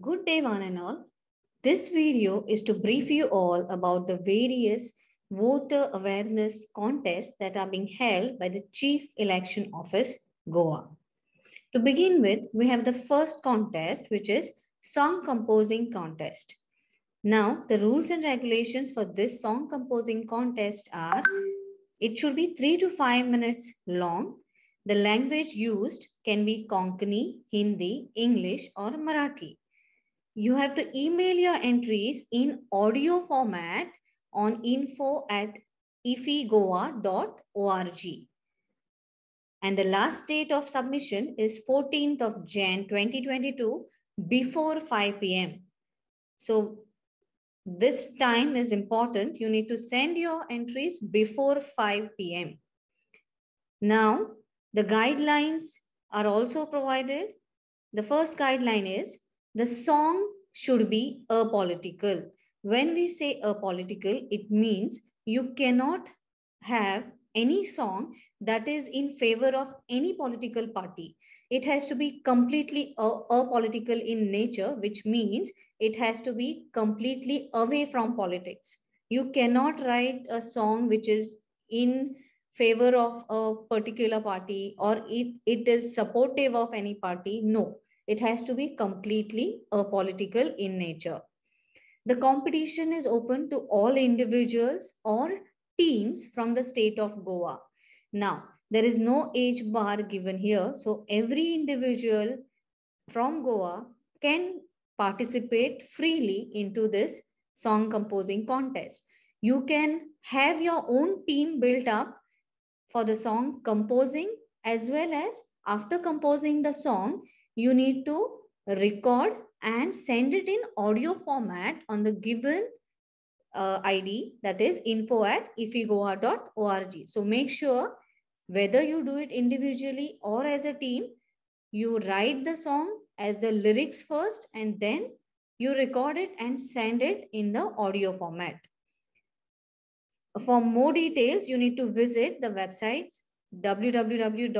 Good day one and all. This video is to brief you all about the various voter awareness contests that are being held by the Chief Election Office, Goa. To begin with, we have the first contest, which is Song Composing Contest. Now, the rules and regulations for this song composing contest are it should be three to five minutes long. The language used can be Konkani, Hindi, English, or Marathi you have to email your entries in audio format on info at ifigoa.org. And the last date of submission is 14th of Jan 2022 before 5 p.m. So this time is important. You need to send your entries before 5 p.m. Now, the guidelines are also provided. The first guideline is the song should be apolitical. When we say apolitical, it means you cannot have any song that is in favor of any political party. It has to be completely apolitical in nature, which means it has to be completely away from politics. You cannot write a song which is in favor of a particular party or it, it is supportive of any party. No, it has to be completely apolitical uh, in nature. The competition is open to all individuals or teams from the state of Goa. Now, there is no age bar given here. So, every individual from Goa can participate freely into this song composing contest. You can have your own team built up for the song composing as well as after composing the song, you need to record and send it in audio format on the given uh, ID that is info at ifigoa.org. So make sure whether you do it individually or as a team, you write the song as the lyrics first and then you record it and send it in the audio format. For more details, you need to visit the websites www.esg.co.in.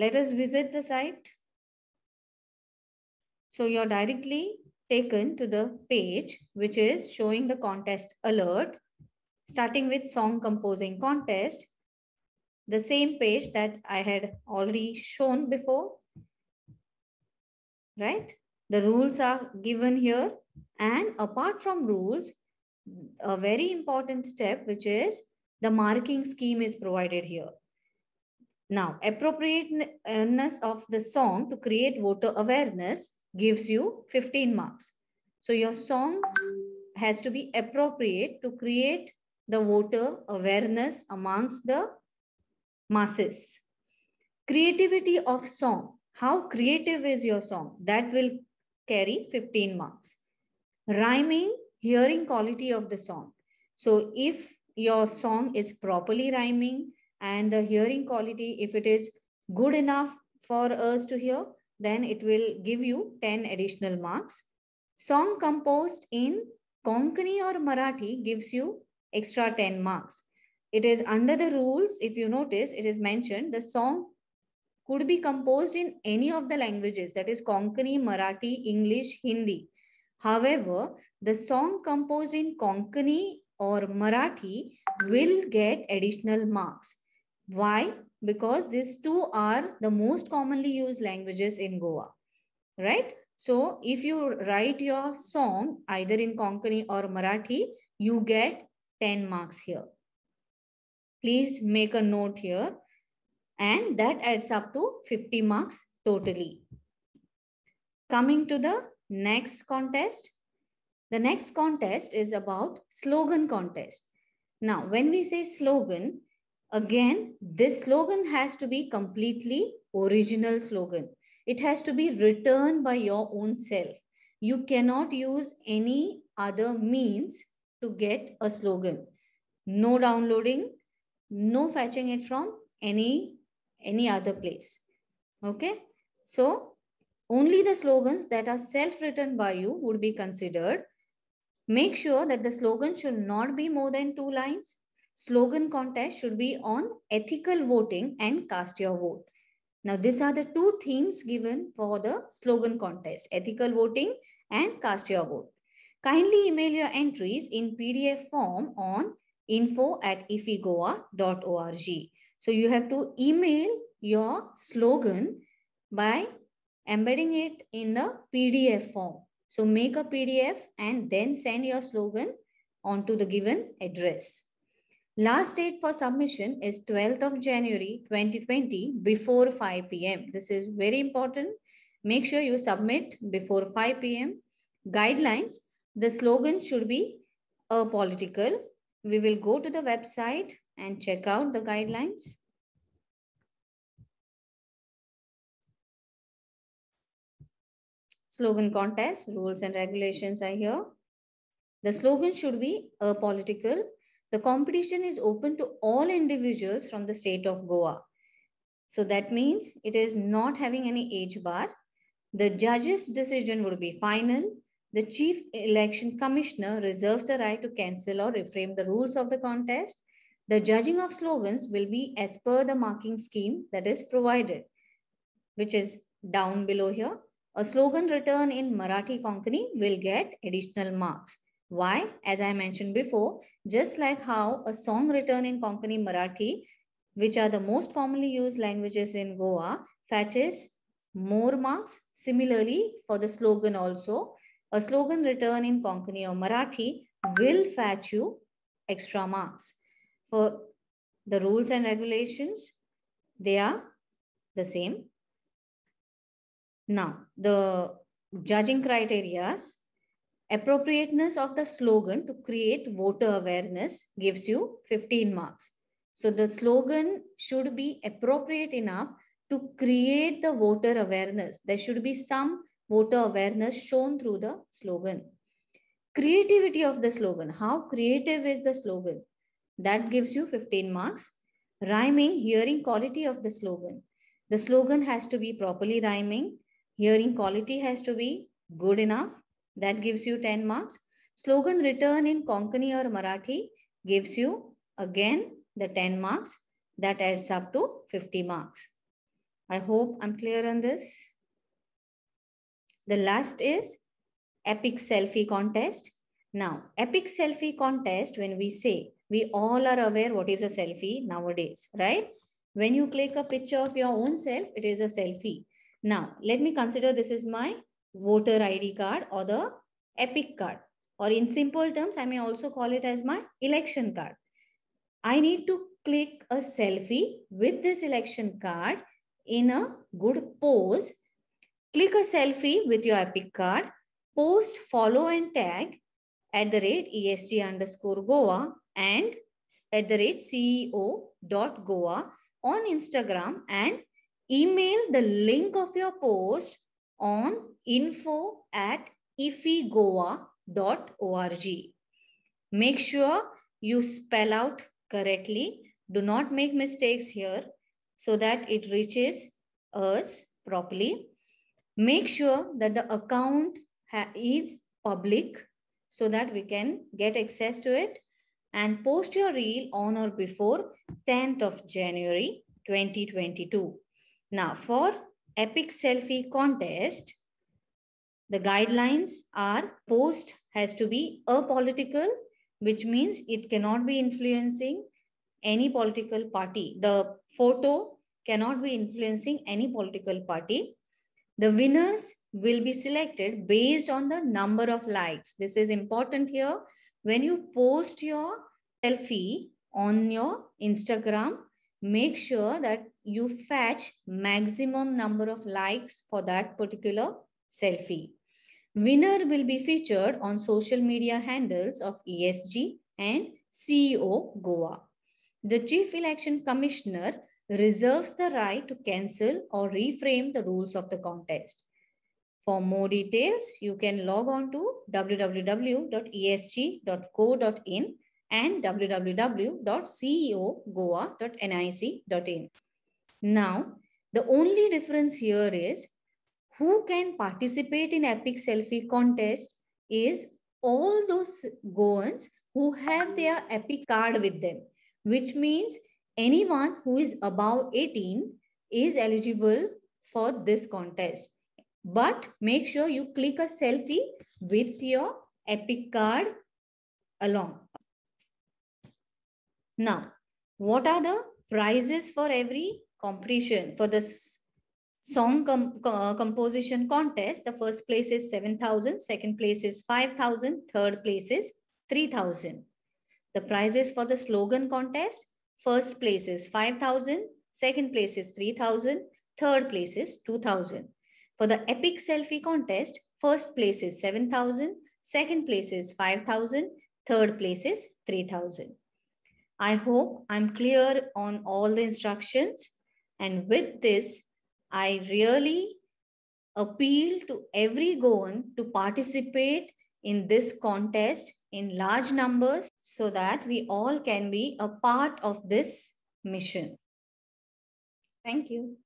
Let us visit the site. So you're directly taken to the page, which is showing the contest alert, starting with song composing contest, the same page that I had already shown before, right? The rules are given here. And apart from rules, a very important step, which is the marking scheme is provided here. Now, appropriateness of the song to create voter awareness gives you 15 marks. So your song has to be appropriate to create the voter awareness amongst the masses. Creativity of song. How creative is your song? That will carry 15 marks. Rhyming, hearing quality of the song. So if your song is properly rhyming, and the hearing quality, if it is good enough for us to hear, then it will give you 10 additional marks. Song composed in Konkani or Marathi gives you extra 10 marks. It is under the rules, if you notice, it is mentioned the song could be composed in any of the languages, that is Konkani, Marathi, English, Hindi. However, the song composed in Konkani or Marathi will get additional marks. Why? Because these two are the most commonly used languages in Goa, right? So if you write your song either in Konkani or Marathi, you get 10 marks here. Please make a note here and that adds up to 50 marks totally. Coming to the next contest. The next contest is about slogan contest. Now, when we say slogan, Again, this slogan has to be completely original slogan. It has to be written by your own self. You cannot use any other means to get a slogan. No downloading, no fetching it from any any other place. Okay. So only the slogans that are self-written by you would be considered. Make sure that the slogan should not be more than two lines slogan contest should be on ethical voting and cast your vote. Now, these are the two themes given for the slogan contest, ethical voting and cast your vote. Kindly email your entries in PDF form on info at ifigoa.org. So you have to email your slogan by embedding it in the PDF form. So make a PDF and then send your slogan onto the given address. Last date for submission is 12th of January 2020 before 5 p.m. This is very important. Make sure you submit before 5 p.m. Guidelines, the slogan should be a political. We will go to the website and check out the guidelines. Slogan contest, rules and regulations are here. The slogan should be a political the competition is open to all individuals from the state of Goa. So that means it is not having any age bar. The judge's decision would be final. The chief election commissioner reserves the right to cancel or reframe the rules of the contest. The judging of slogans will be as per the marking scheme that is provided, which is down below here. A slogan written in Marathi Konkani will get additional marks. Why? As I mentioned before, just like how a song written in Konkani Marathi, which are the most commonly used languages in Goa, fetches more marks. Similarly, for the slogan also, a slogan written in Konkani or Marathi will fetch you extra marks. For the rules and regulations, they are the same. Now, the judging criterias Appropriateness of the slogan to create voter awareness gives you 15 marks. So the slogan should be appropriate enough to create the voter awareness. There should be some voter awareness shown through the slogan. Creativity of the slogan. How creative is the slogan? That gives you 15 marks. Rhyming, hearing quality of the slogan. The slogan has to be properly rhyming. Hearing quality has to be good enough. That gives you 10 marks. Slogan return in Konkani or Marathi gives you again the 10 marks. That adds up to 50 marks. I hope I'm clear on this. The last is epic selfie contest. Now, epic selfie contest, when we say, we all are aware what is a selfie nowadays, right? When you click a picture of your own self, it is a selfie. Now, let me consider this is my voter ID card or the EPIC card. Or in simple terms, I may also call it as my election card. I need to click a selfie with this election card in a good pose. Click a selfie with your EPIC card. Post, follow and tag at the rate ESG underscore Goa and at the rate CEO Goa on Instagram and email the link of your post on info at ifigoa.org. Make sure you spell out correctly. Do not make mistakes here so that it reaches us properly. Make sure that the account is public so that we can get access to it and post your reel on or before 10th of January 2022. Now for Epic Selfie Contest, the guidelines are post has to be apolitical, which means it cannot be influencing any political party. The photo cannot be influencing any political party. The winners will be selected based on the number of likes. This is important here. When you post your selfie on your Instagram, make sure that you fetch maximum number of likes for that particular selfie. Winner will be featured on social media handles of ESG and CEO Goa. The Chief Election Commissioner reserves the right to cancel or reframe the rules of the contest. For more details, you can log on to www.esg.co.in and www.ceogoa.nic.in. Now, the only difference here is who can participate in epic selfie contest is all those Goans who have their epic card with them, which means anyone who is above 18 is eligible for this contest. But make sure you click a selfie with your epic card along. Now, what are the prizes for every competition for this song com uh, composition contest, the first place is 7,000, second place is 5,000, third place is 3,000. The prizes for the slogan contest, first place is 5,000, second place is 3,000, third place is 2,000. For the epic selfie contest, first place is 7,000, second place is 5,000, third place is 3,000. I hope I'm clear on all the instructions. And with this, I really appeal to every Goan to participate in this contest in large numbers so that we all can be a part of this mission. Thank you.